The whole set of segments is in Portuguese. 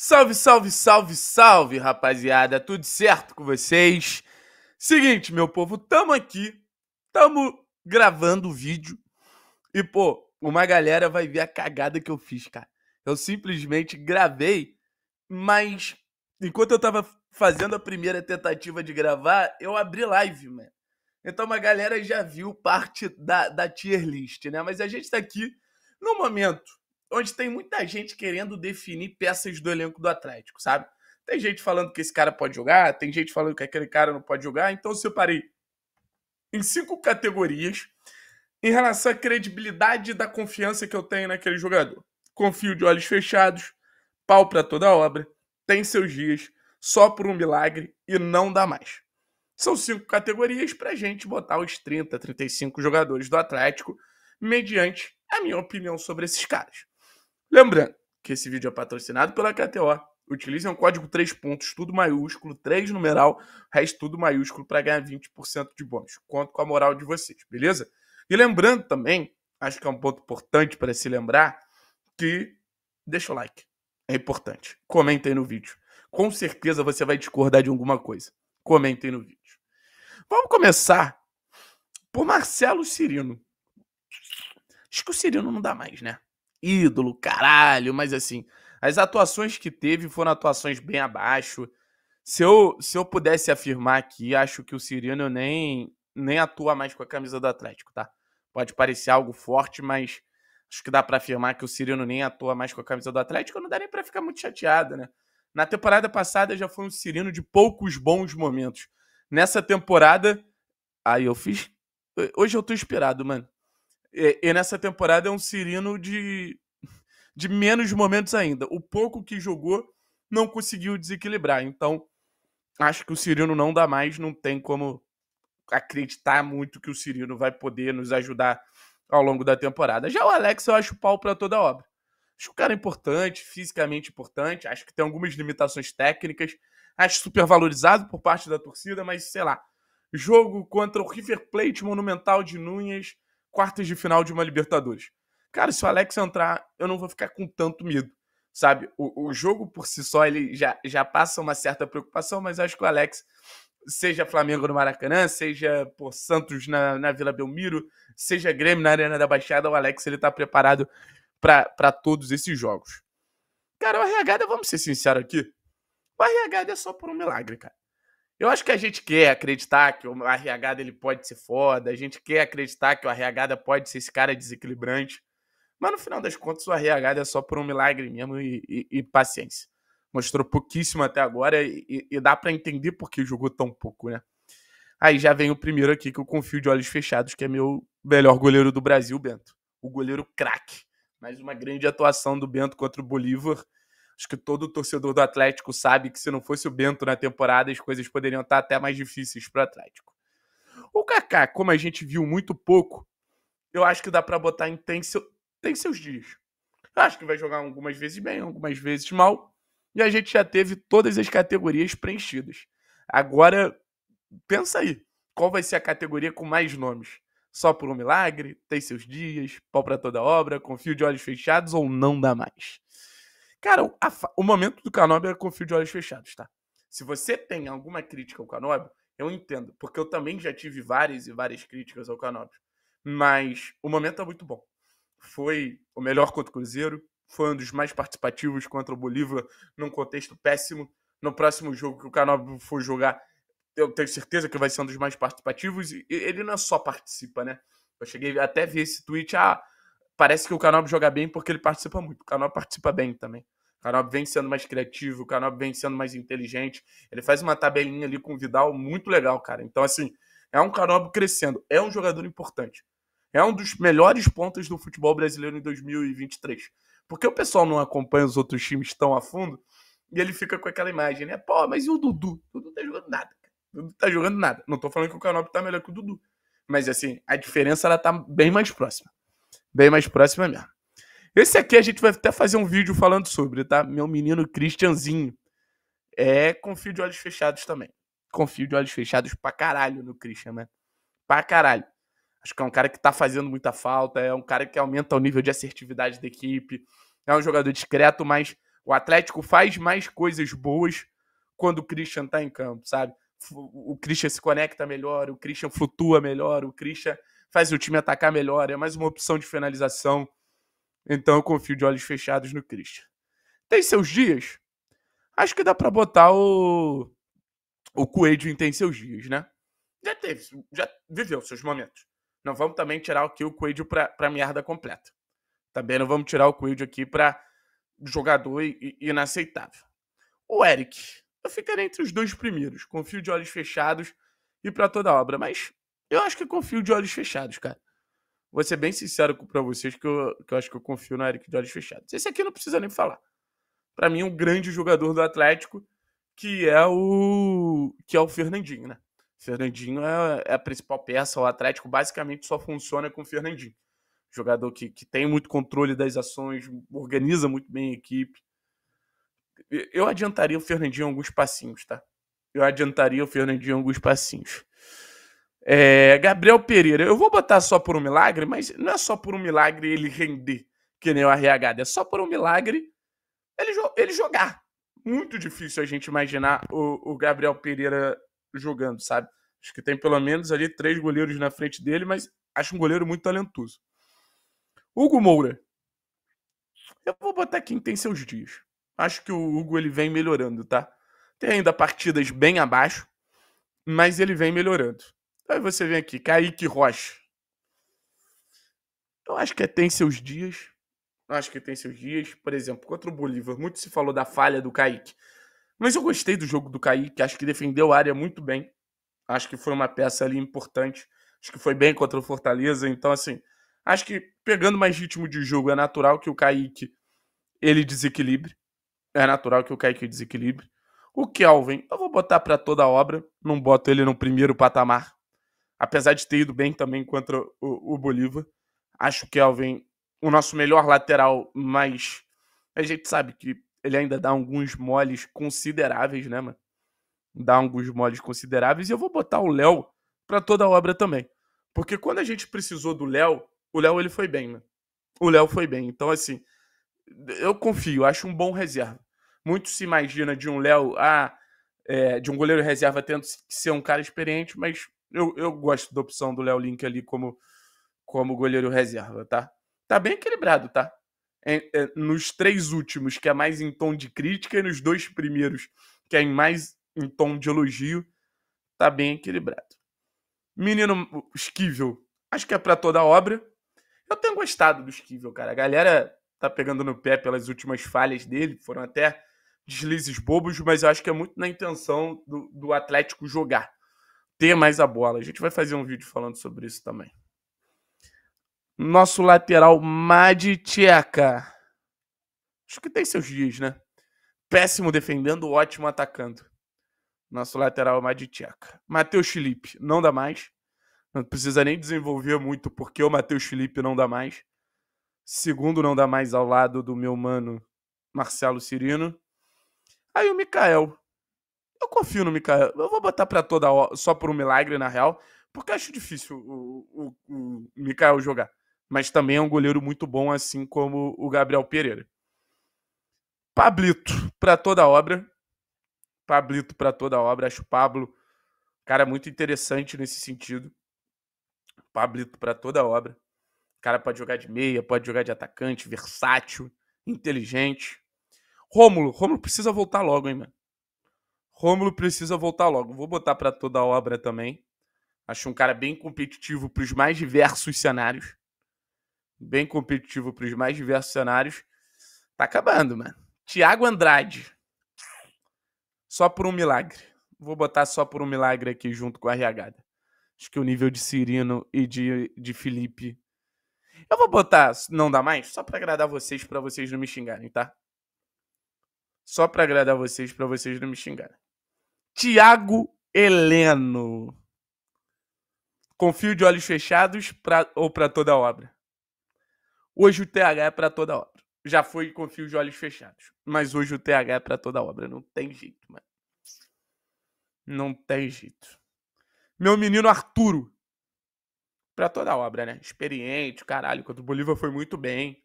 Salve, salve, salve, salve, rapaziada. Tudo certo com vocês? Seguinte, meu povo, tamo aqui, tamo gravando o vídeo e, pô, uma galera vai ver a cagada que eu fiz, cara. Eu simplesmente gravei, mas enquanto eu tava fazendo a primeira tentativa de gravar, eu abri live, mano. Então uma galera já viu parte da, da tier list, né? Mas a gente tá aqui no momento onde tem muita gente querendo definir peças do elenco do Atlético, sabe? Tem gente falando que esse cara pode jogar, tem gente falando que aquele cara não pode jogar. Então eu separei em cinco categorias em relação à credibilidade da confiança que eu tenho naquele jogador. Confio de olhos fechados, pau para toda obra, tem seus dias, só por um milagre e não dá mais. São cinco categorias para gente botar os 30, 35 jogadores do Atlético, mediante a minha opinião sobre esses caras. Lembrando que esse vídeo é patrocinado pela KTO. Utilizem o código 3 pontos, tudo maiúsculo, 3 numeral, resto tudo maiúsculo para ganhar 20% de bônus. Conto com a moral de vocês, beleza? E lembrando também, acho que é um ponto importante para se lembrar, que deixa o like. É importante. Comentem no vídeo. Com certeza você vai discordar de alguma coisa. Comentem no vídeo. Vamos começar por Marcelo Cirino. Acho que o Cirino não dá mais, né? ídolo, caralho, mas assim, as atuações que teve foram atuações bem abaixo. Se eu, se eu pudesse afirmar aqui, acho que o Cirino nem, nem atua mais com a camisa do Atlético, tá? Pode parecer algo forte, mas acho que dá para afirmar que o Cirino nem atua mais com a camisa do Atlético. Não dá nem para ficar muito chateado, né? Na temporada passada já foi um Cirino de poucos bons momentos. Nessa temporada, aí eu fiz. Hoje eu tô inspirado, mano. E, e nessa temporada é um Cirino de, de menos momentos ainda. O pouco que jogou não conseguiu desequilibrar. Então, acho que o Cirino não dá mais, não tem como acreditar muito que o Cirino vai poder nos ajudar ao longo da temporada. Já o Alex, eu acho pau para toda obra. Acho que o cara é importante, fisicamente importante, acho que tem algumas limitações técnicas, acho super valorizado por parte da torcida, mas sei lá. Jogo contra o River Plate Monumental de Núñez, quartas de final de uma Libertadores. Cara, se o Alex entrar, eu não vou ficar com tanto medo, sabe? O, o jogo por si só, ele já, já passa uma certa preocupação, mas acho que o Alex, seja Flamengo no Maracanã, seja por Santos na, na Vila Belmiro, seja Grêmio na Arena da Baixada, o Alex, ele tá preparado para todos esses jogos. Cara, o RH, vamos ser sinceros aqui, o RH é só por um milagre, cara. Eu acho que a gente quer acreditar que o RH dele pode ser foda, a gente quer acreditar que o RH pode ser esse cara desequilibrante, mas no final das contas o RH é só por um milagre mesmo e, e, e paciência. Mostrou pouquíssimo até agora e, e dá para entender por que jogou tão pouco, né? Aí já vem o primeiro aqui que eu confio de olhos fechados, que é meu melhor goleiro do Brasil, Bento. O goleiro craque. Mais uma grande atuação do Bento contra o Bolívar. Acho que todo torcedor do Atlético sabe que se não fosse o Bento na temporada, as coisas poderiam estar até mais difíceis para o Atlético. O Kaká, como a gente viu muito pouco, eu acho que dá para botar em tem, seu, tem seus dias. Eu acho que vai jogar algumas vezes bem, algumas vezes mal. E a gente já teve todas as categorias preenchidas. Agora, pensa aí. Qual vai ser a categoria com mais nomes? Só por um milagre? Tem seus dias? Pau para toda obra? Confio de olhos fechados ou não dá mais? Cara, a, o momento do Canóbio é confio de olhos fechados, tá? Se você tem alguma crítica ao Canóbio, eu entendo, porque eu também já tive várias e várias críticas ao Canóbio. Mas o momento é muito bom. Foi o melhor contra o Cruzeiro, foi um dos mais participativos contra o Bolívar num contexto péssimo. No próximo jogo que o Canóbio for jogar, eu tenho certeza que vai ser um dos mais participativos. E ele não é só participa, né? Eu cheguei até a ver esse tweet, ah, parece que o Canop joga bem porque ele participa muito. O Canop participa bem também. O Canop vem sendo mais criativo, o Canop vem sendo mais inteligente. Ele faz uma tabelinha ali com o Vidal muito legal, cara. Então, assim, é um Canop crescendo. É um jogador importante. É um dos melhores pontas do futebol brasileiro em 2023. Porque o pessoal não acompanha os outros times tão a fundo e ele fica com aquela imagem, né? Pô, mas e o Dudu? O Dudu tá jogando nada, O Dudu tá jogando nada. Não tô falando que o Canop tá melhor que o Dudu. Mas, assim, a diferença ela tá bem mais próxima bem mais próxima mesmo. Esse aqui a gente vai até fazer um vídeo falando sobre, tá? Meu menino Christianzinho. É, confio de olhos fechados também. Confio de olhos fechados pra caralho no Christian, né? Pra caralho. Acho que é um cara que tá fazendo muita falta, é um cara que aumenta o nível de assertividade da equipe, é um jogador discreto, mas o Atlético faz mais coisas boas quando o Christian tá em campo, sabe? O Christian se conecta melhor, o Christian flutua melhor, o Christian faz o time atacar melhor, é mais uma opção de finalização. Então eu confio de olhos fechados no Christian. Tem seus dias? Acho que dá para botar o. O Coelho tem seus dias, né? Já teve, já viveu seus momentos. Não vamos também tirar aqui o Coelho pra, pra merda completa. Também não vamos tirar o Coelho aqui pra jogador inaceitável. O Eric, eu ficaria entre os dois primeiros, confio de olhos fechados e para toda obra, mas eu acho que eu confio de olhos fechados, cara. Vou ser bem sincero para vocês que eu, que eu acho que eu confio no Eric de olhos fechados. Esse aqui não precisa nem falar. Para mim, um grande jogador do Atlético, que é o que é o Fernandinho, né? O Fernandinho é, é, a principal peça. O Atlético basicamente só funciona com o Fernandinho. Jogador que, que tem muito controle das ações, organiza muito bem a equipe. Eu adiantaria o Fernandinho alguns passinhos, tá? Eu adiantaria o Fernandinho alguns passinhos. É, Gabriel Pereira, eu vou botar só por um milagre, mas não é só por um milagre ele render, que nem o RH, é só por um milagre ele, ele jogar. Muito difícil a gente imaginar o, o Gabriel Pereira jogando, sabe? Acho que tem pelo menos ali três goleiros na frente dele, mas acho um goleiro muito talentoso. Hugo Moura. Eu vou botar quem tem seus dias. Acho que o Hugo ele vem melhorando, tá? Tem ainda partidas bem abaixo, mas ele vem melhorando. Aí você vem aqui, Kaique Rocha. Eu acho que é tem seus dias. Eu acho que tem seus dias. Por exemplo, contra o Bolívar, muito se falou da falha do Kaique. Mas eu gostei do jogo do Kaique, acho que defendeu a área muito bem. Acho que foi uma peça ali importante. Acho que foi bem contra o Fortaleza. Então, assim, acho que pegando mais ritmo de jogo, é natural que o Kaique ele desequilibre. É natural que o Kaique desequilibre. O Kelvin, eu vou botar para toda obra. Não boto ele no primeiro patamar apesar de ter ido bem também contra o, o Bolívar. Acho que Kelvin, o nosso melhor lateral, mas a gente sabe que ele ainda dá alguns moles consideráveis, né, mano? Dá alguns moles consideráveis. E eu vou botar o Léo para toda a obra também. Porque quando a gente precisou do Léo, o Léo ele foi bem, mano. Né? O Léo foi bem. Então, assim, eu confio, acho um bom reserva. Muito se imagina de um Léo, ah, é, de um goleiro reserva tendo que ser um cara experiente, mas eu, eu gosto da opção do Léo Link ali como, como goleiro reserva, tá? Tá bem equilibrado, tá? É, é, nos três últimos, que é mais em tom de crítica, e nos dois primeiros, que é mais em tom de elogio, tá bem equilibrado. Menino Esquivel, acho que é para toda obra. Eu tenho gostado do Esquivel, cara. A galera tá pegando no pé pelas últimas falhas dele, foram até deslizes bobos, mas eu acho que é muito na intenção do, do Atlético jogar ter mais a bola. A gente vai fazer um vídeo falando sobre isso também. Nosso lateral Maditieca. Acho que tem seus dias, né? Péssimo defendendo, ótimo atacando. Nosso lateral Maditieca. Matheus Felipe, não dá mais. Não precisa nem desenvolver muito porque o Matheus Felipe não dá mais. Segundo, não dá mais ao lado do meu mano Marcelo Cirino. Aí o Mikael. Eu confio no Mikael. Eu vou botar para toda hora, só por um milagre, na real, porque acho difícil o, o, o Mikael jogar. Mas também é um goleiro muito bom, assim como o Gabriel Pereira. Pablito, para toda obra. Pablito, para toda obra. Acho o Pablo, cara, muito interessante nesse sentido. Pablito, para toda obra. O cara pode jogar de meia, pode jogar de atacante, versátil, inteligente. Rômulo, Rômulo precisa voltar logo, hein, mano. Rômulo precisa voltar logo. Vou botar para toda a obra também. Acho um cara bem competitivo para os mais diversos cenários. Bem competitivo para os mais diversos cenários. Tá acabando, mano. Tiago Andrade. Só por um milagre. Vou botar só por um milagre aqui junto com a Riagada. Acho que o nível de Cirino e de, de Felipe. Eu vou botar não dá mais só para agradar vocês, para vocês não me xingarem, tá? Só para agradar vocês, para vocês não me xingarem. Tiago Heleno. Confio de olhos fechados pra, ou para toda obra? Hoje o TH é para toda obra. Já foi confio de olhos fechados. Mas hoje o TH é para toda obra. Não tem jeito, mano. Não tem jeito. Meu menino Arturo. Para toda obra, né? Experiente, caralho. Contra o Bolívar foi muito bem.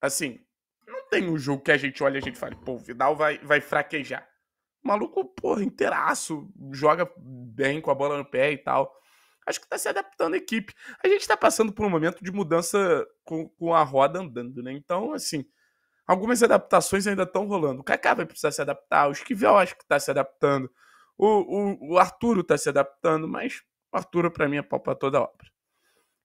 Assim, não tem um jogo que a gente olha e a gente fala, pô, o Vidal vai, vai fraquejar maluco, porra, inteiraço, joga bem com a bola no pé e tal. Acho que tá se adaptando a equipe. A gente tá passando por um momento de mudança com, com a roda andando, né? Então, assim, algumas adaptações ainda estão rolando. O Kaká vai precisar se adaptar, o Esquivel acho que tá se adaptando, o, o, o Arturo tá se adaptando, mas o Arturo pra mim é pau pra toda obra.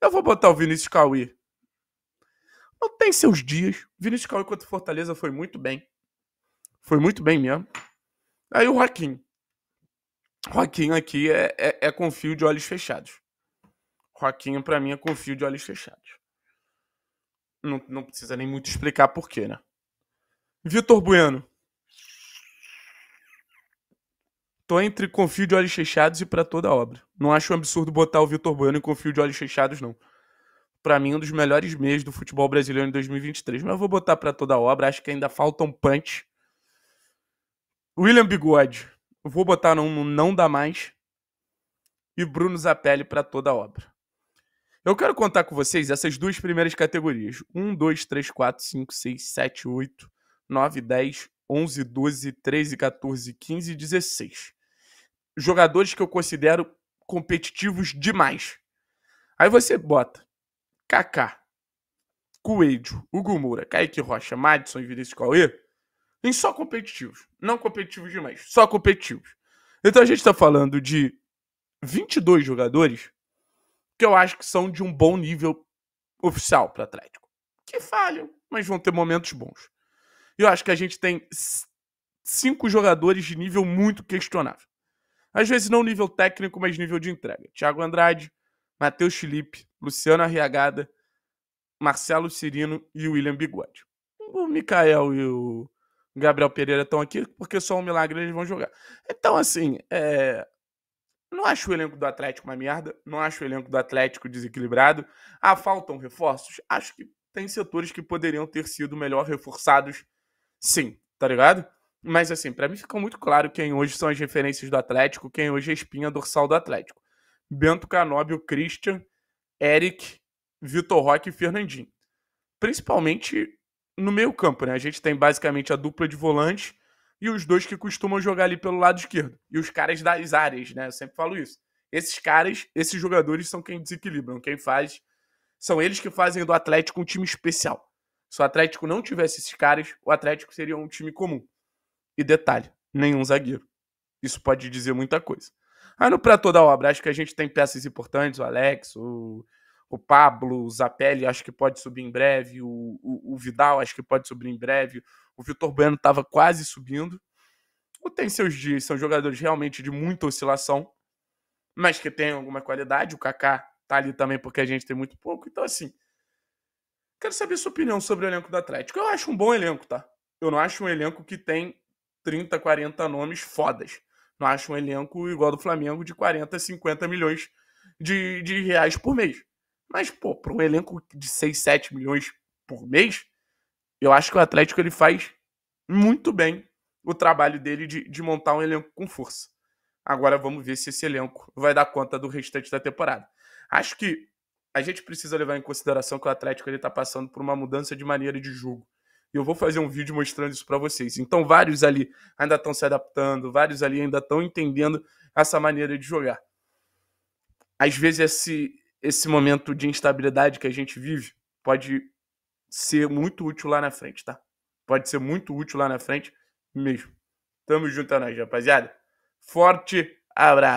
Eu vou botar o Vinícius Cauê. Não tem seus dias. Vinícius Cauê contra Fortaleza foi muito bem. Foi muito bem mesmo. Aí o Joaquim. Joaquim aqui é, é, é com fio de olhos fechados. Joaquim, para mim, é com fio de olhos fechados. Não, não precisa nem muito explicar porquê, né? Vitor Bueno. Tô entre confio de olhos fechados e para toda obra. Não acho um absurdo botar o Vitor Bueno em confio de olhos fechados, não. Para mim, um dos melhores meses do futebol brasileiro em 2023. Mas eu vou botar para toda obra. Acho que ainda falta um punch. William Bigode, vou botar um não dá mais. E Bruno Zapelli para toda a obra. Eu quero contar com vocês essas duas primeiras categorias: 1, 2, 3, 4, 5, 6, 7, 8, 9, 10, 11, 12, 13, 14, 15 e 16. Jogadores que eu considero competitivos demais. Aí você bota Kaká, Coelho, Hugo Moura, Kaique Rocha, Madison e Vinícius Cauê em só competitivos. Não competitivos demais, só competitivos. Então a gente está falando de 22 jogadores que eu acho que são de um bom nível oficial para Atlético. Que falham, mas vão ter momentos bons. Eu acho que a gente tem cinco jogadores de nível muito questionável. Às vezes não nível técnico, mas nível de entrega. Thiago Andrade, Matheus Felipe, Luciano Arriagada, Marcelo Cirino e William Bigode. O Mikael e o Gabriel Pereira estão aqui, porque só um milagre eles vão jogar. Então, assim, é... não acho o elenco do Atlético uma merda, não acho o elenco do Atlético desequilibrado. Ah, faltam reforços? Acho que tem setores que poderiam ter sido melhor reforçados, sim, tá ligado? Mas, assim, para mim ficou muito claro quem hoje são as referências do Atlético, quem hoje é espinha dorsal do Atlético. Bento Canóbio, Christian, Eric, Vitor Roque e Fernandinho. Principalmente no meio campo, né? A gente tem basicamente a dupla de volante e os dois que costumam jogar ali pelo lado esquerdo. E os caras das áreas, né? Eu sempre falo isso. Esses caras, esses jogadores são quem desequilibram, quem faz. São eles que fazem do Atlético um time especial. Se o Atlético não tivesse esses caras, o Atlético seria um time comum. E detalhe, nenhum zagueiro. Isso pode dizer muita coisa. Ah, no pra toda obra, acho que a gente tem peças importantes, o Alex, o o Pablo, o Zapelli, acho que pode subir em breve, o, o, o Vidal, acho que pode subir em breve, o Vitor Bueno estava quase subindo. O tem seus dias, são jogadores realmente de muita oscilação, mas que tem alguma qualidade. O Kaká tá ali também porque a gente tem muito pouco. Então, assim, quero saber sua opinião sobre o elenco do Atlético. Eu acho um bom elenco, tá? Eu não acho um elenco que tem 30, 40 nomes fodas. Não acho um elenco igual do Flamengo de 40, 50 milhões de, de reais por mês. Mas, pô, para um elenco de 6, 7 milhões por mês, eu acho que o Atlético ele faz muito bem o trabalho dele de, de montar um elenco com força. Agora vamos ver se esse elenco vai dar conta do restante da temporada. Acho que a gente precisa levar em consideração que o Atlético ele está passando por uma mudança de maneira de jogo. E eu vou fazer um vídeo mostrando isso para vocês. Então, vários ali ainda estão se adaptando, vários ali ainda estão entendendo essa maneira de jogar. Às vezes, esse, esse momento de instabilidade que a gente vive pode ser muito útil lá na frente, tá? Pode ser muito útil lá na frente mesmo. Tamo junto a é nós, rapaziada. Forte abraço.